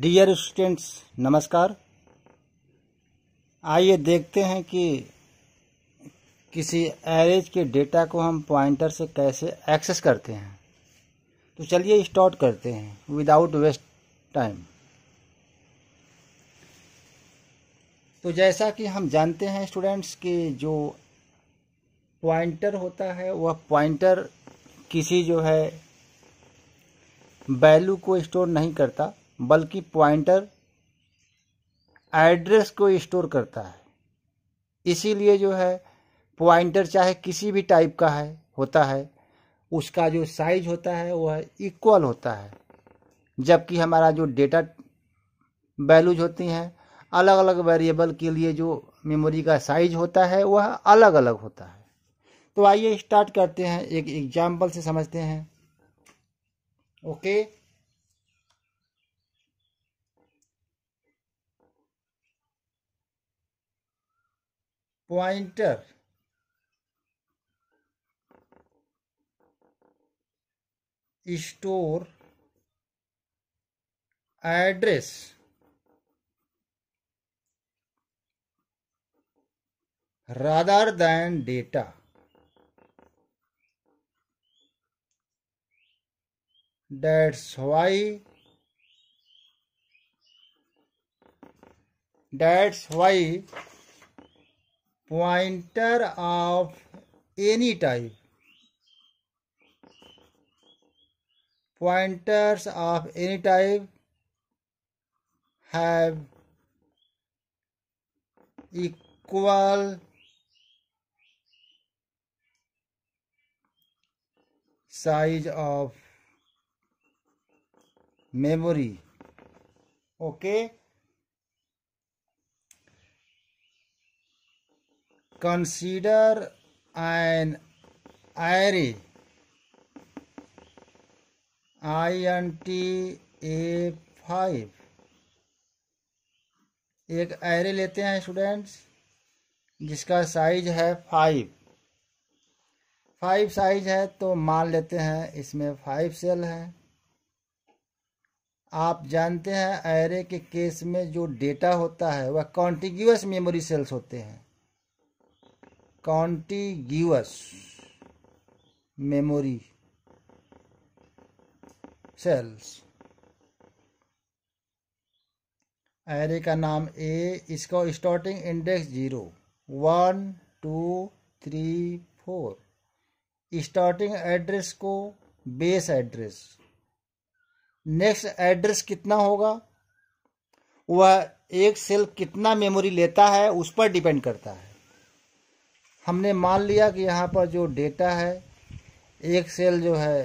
Dear students नमस्कार आइए देखते हैं कि किसी एरेज के डेटा को हम पॉइंटर से कैसे एक्सेस करते हैं तो चलिए स्टार्ट करते हैं विदाउट वेस्ट टाइम तो जैसा कि हम जानते हैं स्टूडेंट्स कि जो पॉइंटर होता है वह पॉइंटर किसी जो है वैल्यू को स्टोर नहीं करता बल्कि पॉइंटर एड्रेस को स्टोर करता है इसीलिए जो है पॉइंटर चाहे किसी भी टाइप का है होता है उसका जो साइज होता है वह इक्वल होता है जबकि हमारा जो डेटा वैल्यूज होती हैं अलग अलग वेरिएबल के लिए जो मेमोरी का साइज होता है वह अलग अलग होता है तो आइए स्टार्ट करते हैं एक एग्जाम्पल से समझते हैं okay okay? Pointer store address rather than data. That's why that's why pointer of any type pointers of any type have equal size of memory okay consider an array int a five एक array लेते हैं students जिसका size है five five size है तो मान लेते हैं इसमें फाइव सेल है आप जानते हैं एरे के केस में जो डेटा होता है वह कॉन्टिग्यूस मेमोरी सेल्स होते हैं कॉन्टीग्यूस मेमोरी सेल्स एरे का नाम ए इसका starting index zero one two three four starting address को बेस एड्रेस नेक्स्ट एड्रेस कितना होगा वह एक सेल कितना मेमोरी लेता है उस पर डिपेंड करता है हमने मान लिया कि यहाँ पर जो डेटा है एक सेल जो है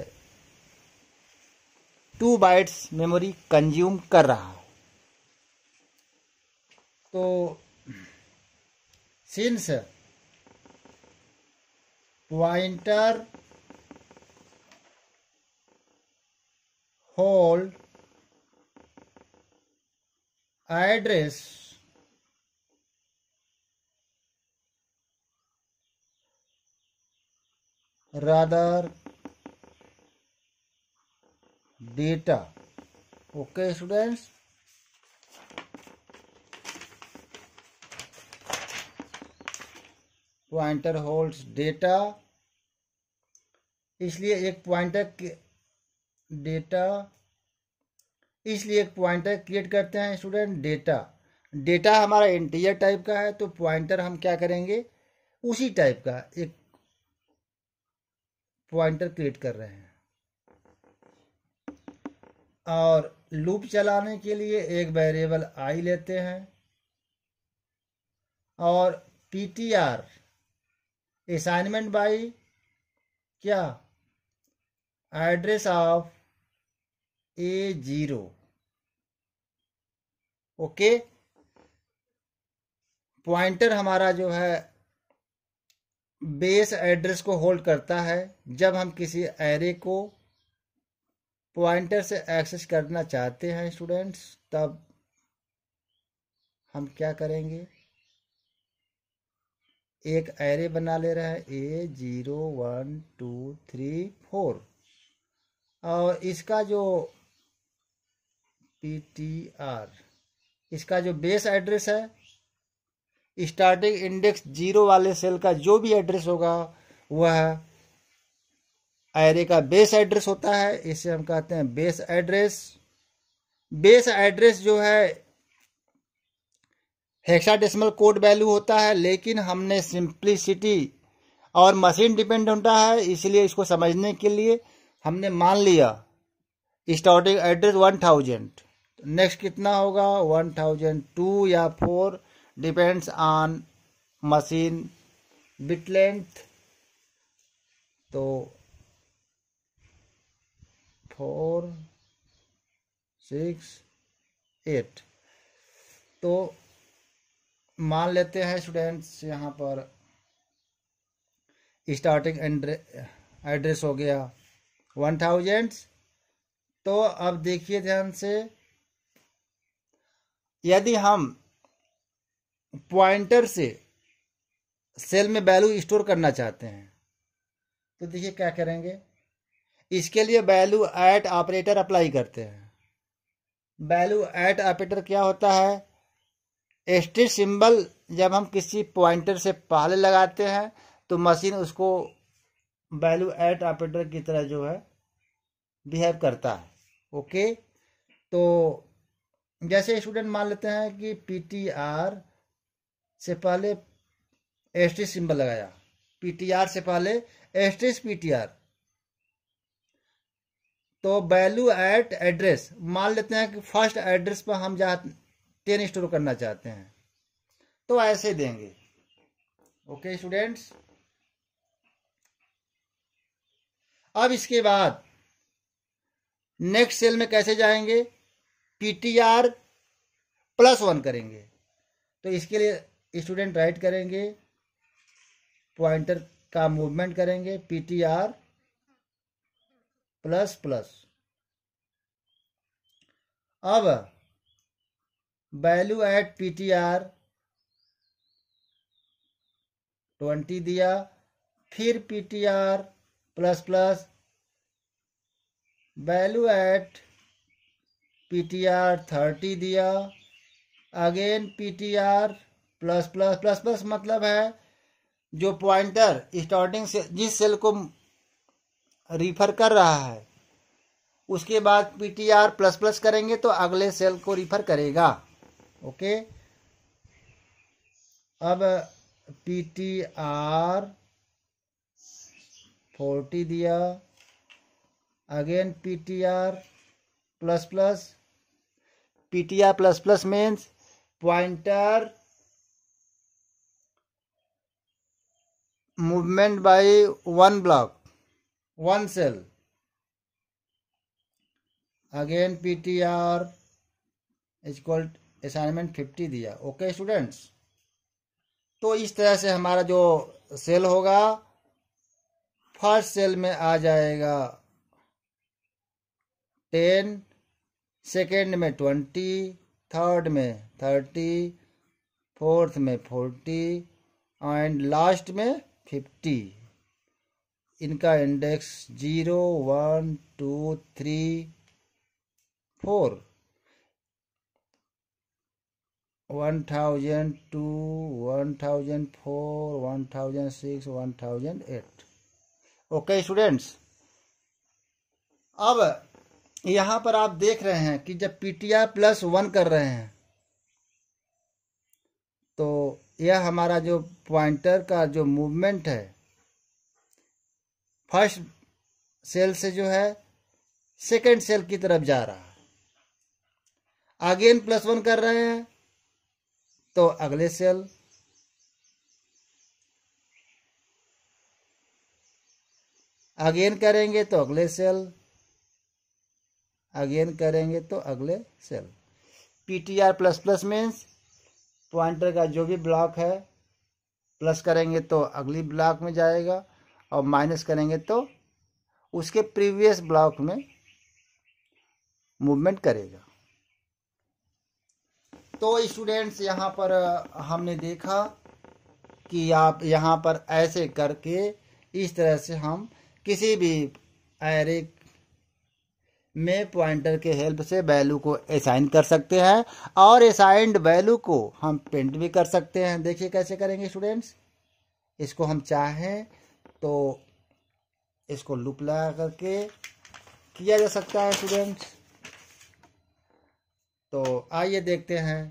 टू बाइट्स मेमोरी कंज्यूम कर रहा है तो since pointer hold address rather data okay students pointer holds data इसलिए एक पॉइंटर डेटा इसलिए एक पॉइंटर क्रिएट करते हैं स्टूडेंट डेटा डेटा हमारा इंटीरियर टाइप का है तो पॉइंटर हम क्या करेंगे उसी टाइप का एक पॉइंटर क्रिएट कर रहे हैं और लूप चलाने के लिए एक वेरिएबल आई लेते हैं और p t r assignment by क्या address of a zero okay pointer हमारा जो है बेस एड्रेस को होल्ड करता है जब हम किसी एरे को पॉइंटर से एक्सेस करना चाहते हैं स्टूडेंट्स तब हम क्या करेंगे एक एरे बना ले रहे हैं a zero one two three four और इसका जो पी टी आर इसका जो बेस एड्रेस है स्टार्टिंग इंडेक्स जीरो वाले सेल का जो भी एड्रेस होगा वह एरे का बेस एड्रेस होता है इसे हम कहते हैं बेस एड्रेस बेस एड्रेस जो है हेक्साडेसिमल कोड वैल्यू होता है लेकिन हमने सिंप्लिसिटी और मशीन डिपेंड होता है इसलिए इसको समझने के लिए हमने मान लिया starting address one thousand next कितना होगा वन थाउजेंड टू या four depends on machine bit length तो फोर सिक्स एट तो मान लेते हैं स्टूडेंट्स यहाँ पर स्टार्टिंग एड्रेस हो गया वन थाउजेंड तो अब देखिए ध्यान से यदि हम पॉइंटर से सेल में वैल्यू स्टोर करना चाहते हैं तो देखिए क्या करेंगे इसके लिए वैल्यू एट ऑपरेटर अप्लाई करते हैं वैल्यू एट ऑपरेटर क्या होता है एस्ट्री सिंबल जब हम किसी पॉइंटर से पहले लगाते हैं तो मशीन उसको वैल्यू एट ऑपरेटर की तरह जो है बिहेव करता है ओके तो जैसे स्टूडेंट मान लेते हैं कि पी टी आर से पहले एस्ट्रिस सिंबल लगाया पीटीआर से पहले एस्ट्रिस पीटीआर तो वैल्यू एट एड्रेस मान लेते हैं कि फर्स्ट एड्रेस पर हम जा टेन स्टोर करना चाहते हैं तो ऐसे देंगे ओके स्टूडेंट्स अब इसके बाद नेक्स्ट सेल में कैसे जाएंगे पीटीआर प्लस वन करेंगे तो इसके लिए स्टूडेंट राइट करेंगे पॉइंटर का मूवमेंट करेंगे पीटीआर प्लस प्लस अब वैल्यू एट पीटीआर ट्वेंटी दिया फिर ptr plus plus value at ptr thirty दिया again ptr plus plus plus plus मतलब है जो पॉइंटर स्टार्टिंग से जिस सेल को रिफर कर रहा है उसके बाद पीटीआर प्लस प्लस करेंगे तो अगले सेल को रिफर करेगा ओके अब पीटीआर फोर्टी दिया again ptr plus plus ptr plus plus means pointer movement movement by one block one cell again ptr is called assignment fifty दिया ओके स्टूडेंट्स तो इस तरह से हमारा जो सेल होगा फर्स्ट सेल में आ जाएगा टेन सेकेंड में ट्वेंटी थर्ड में थर्टी फोर्थ में फोर्टी एंड लास्ट में फिफ्टी इनका index zero one two three four one thousand two one thousand four one thousand six one thousand eight okay students अब यहां पर आप देख रहे हैं कि जब पीटीआर प्लस वन कर रहे हैं तो यह हमारा जो पॉइंटर का जो मूवमेंट है फर्स्ट सेल से जो है सेकेंड सेल की तरफ जा रहा है अगेन प्लस वन कर रहे हैं तो अगले सेल अगेन करेंगे तो अगले सेल अगेन करेंगे तो अगले cell ptr plus plus means pointer का जो भी ब्लॉक है प्लस करेंगे तो अगली ब्लॉक में जाएगा और माइनस करेंगे तो उसके प्रीवियस ब्लॉक में मूवमेंट करेगा तो स्टूडेंट्स यहाँ पर हमने देखा कि आप यहाँ पर ऐसे करके इस तरह से हम किसी भी एरे में पॉइंटर के हेल्प से वैल्यू को असाइन कर सकते हैं और असाइंड वैल्यू को हम प्रिंट भी कर सकते हैं देखिए कैसे करेंगे स्टूडेंट्स इसको हम चाहें तो इसको लुप लगा करके किया जा सकता है स्टूडेंट्स तो आइए देखते हैं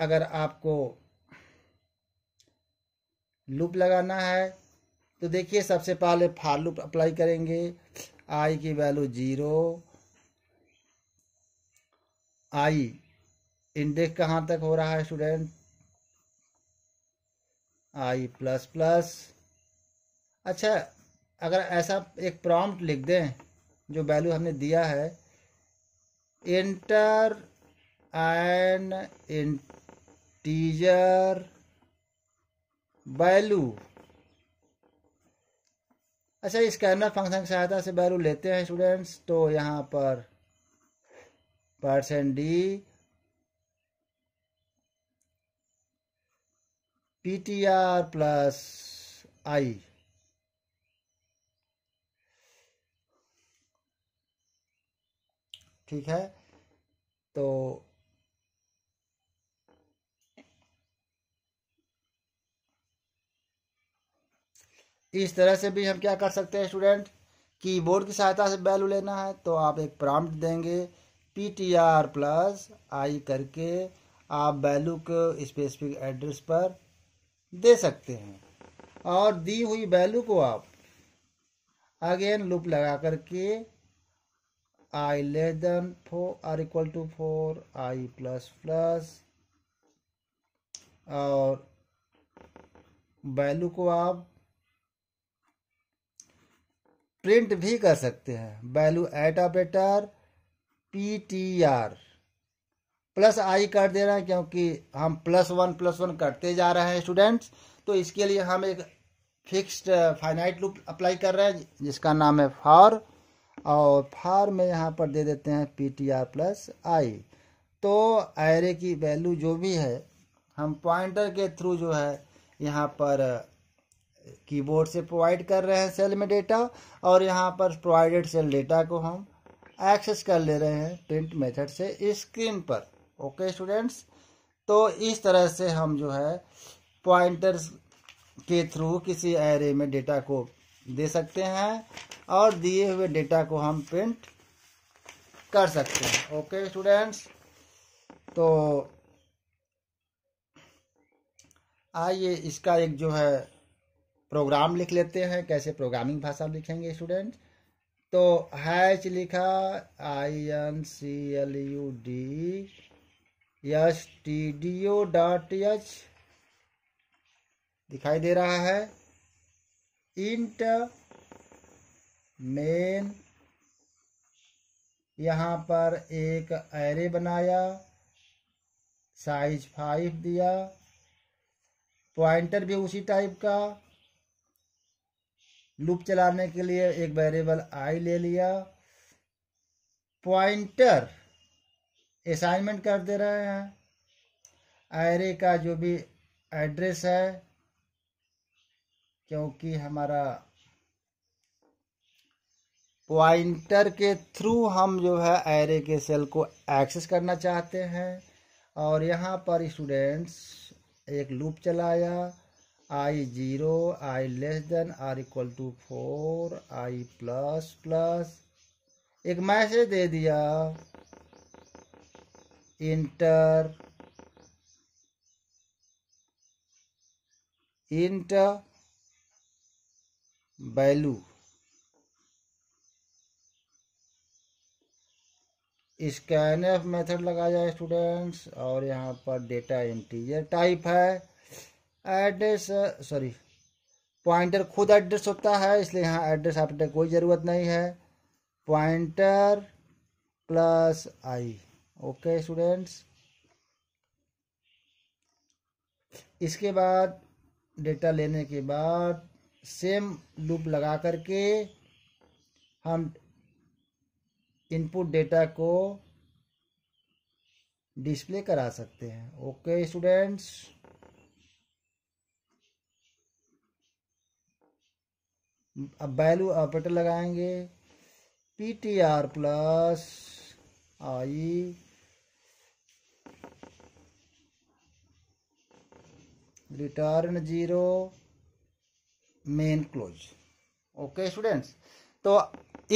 अगर आपको लूप लगाना है तो देखिए सबसे पहले फॉर लूप अप्लाई करेंगे आई की वैल्यू जीरो आई इंडेक्स कहाँ तक हो रहा है स्टूडेंट आई प्लस प्लस अच्छा अगर ऐसा एक प्रॉम्प्ट लिख दें जो वैल्यू हमने दिया है इंटर एन इंटीजर वैल्यू अच्छा इस कर्नल फंक्शन की सहायता से वैल्यू लेते हैं स्टूडेंट्स तो यहाँ पर percent d p t r plus i ठीक है तो इस तरह से भी हम क्या कर सकते हैं स्टूडेंट कीबोर्ड की सहायता से वैल्यू लेना है तो आप एक प्रॉम्प्ट देंगे p t r plus i करके आप वैल्यू को स्पेसिफिक एड्रेस पर दे सकते हैं और दी हुई वैल्यू को आप अगेन लूप लगा करके i less than four or equal to four i plus plus और वैल्यू को आप प्रिंट भी कर सकते हैं value at operator p t r plus i कर दे रहे हैं क्योंकि हम प्लस वन प्लस वन करते जा रहे हैं स्टूडेंट्स तो इसके लिए हम एक फिक्स्ड फाइनाइट लूप अप्लाई कर रहे हैं जिसका नाम है फॉर और फॉर में यहाँ पर दे देते हैं p t r plus i तो एरे की वैल्यू जो भी है हम पॉइंटर के थ्रू जो है यहाँ पर कीबोर्ड से प्रोवाइड कर रहे हैं सेल में डेटा और यहाँ पर प्रोवाइडेड सेल डेटा को हम एक्सेस कर ले रहे हैं प्रिंट मेथड से स्क्रीन पर ओके स्टूडेंट्स तो इस तरह से हम जो है पॉइंटर्स के थ्रू किसी एरे में डेटा को दे सकते हैं और दिए हुए डेटा को हम प्रिंट कर सकते हैं ओके स्टूडेंट्स तो आइए इसका एक जो है प्रोग्राम लिख लेते हैं कैसे प्रोग्रामिंग भाषा लिखेंगे स्टूडेंट तो हैच लिखा i n c l u d e s t d o dot दिखाई दे रहा है इंट मेन यहाँ पर एक एरे बनाया साइज फाइव दिया पॉइंटर भी उसी टाइप का लूप चलाने के लिए एक वेरिएबल आई ले लिया पॉइंटर असाइनमेंट कर दे रहे हैं एरे का जो भी एड्रेस है क्योंकि हमारा पॉइंटर के थ्रू हम जो है एरे के सेल को एक्सेस करना चाहते हैं और यहाँ पर स्टूडेंट्स एक लूप चलाया i zero i less than or equal to four i plus plus एक मैसेज दे दिया enter int value scan f method लगाया जाए स्टूडेंट्स और यहाँ पर डेटा इंटीजर टाइप है एड्रेस सॉरी पॉइंटर खुद एड्रेस होता है इसलिए यहाँ एड्रेस आपने कोई ज़रूरत नहीं है pointer plus i okay students इसके बाद डेटा लेने के बाद सेम लूप लगा करके हम इनपुट डेटा को डिस्प्ले करा सकते हैं ओके स्टूडेंट्स अब वैल्यू ऑपरेटर लगाएंगे p t r plus i return zero main close okay students तो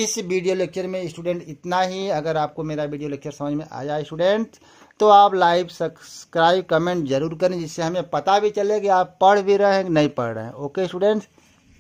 इस वीडियो लेक्चर में स्टूडेंट इतना ही अगर आपको मेरा वीडियो लेक्चर समझ में आया स्टूडेंट तो आप लाइव सब्सक्राइब कमेंट जरूर करें जिससे हमें पता भी चले कि आप पढ़ भी रहे हैं नहीं पढ़ रहे हैं ओके स्टूडेंट्स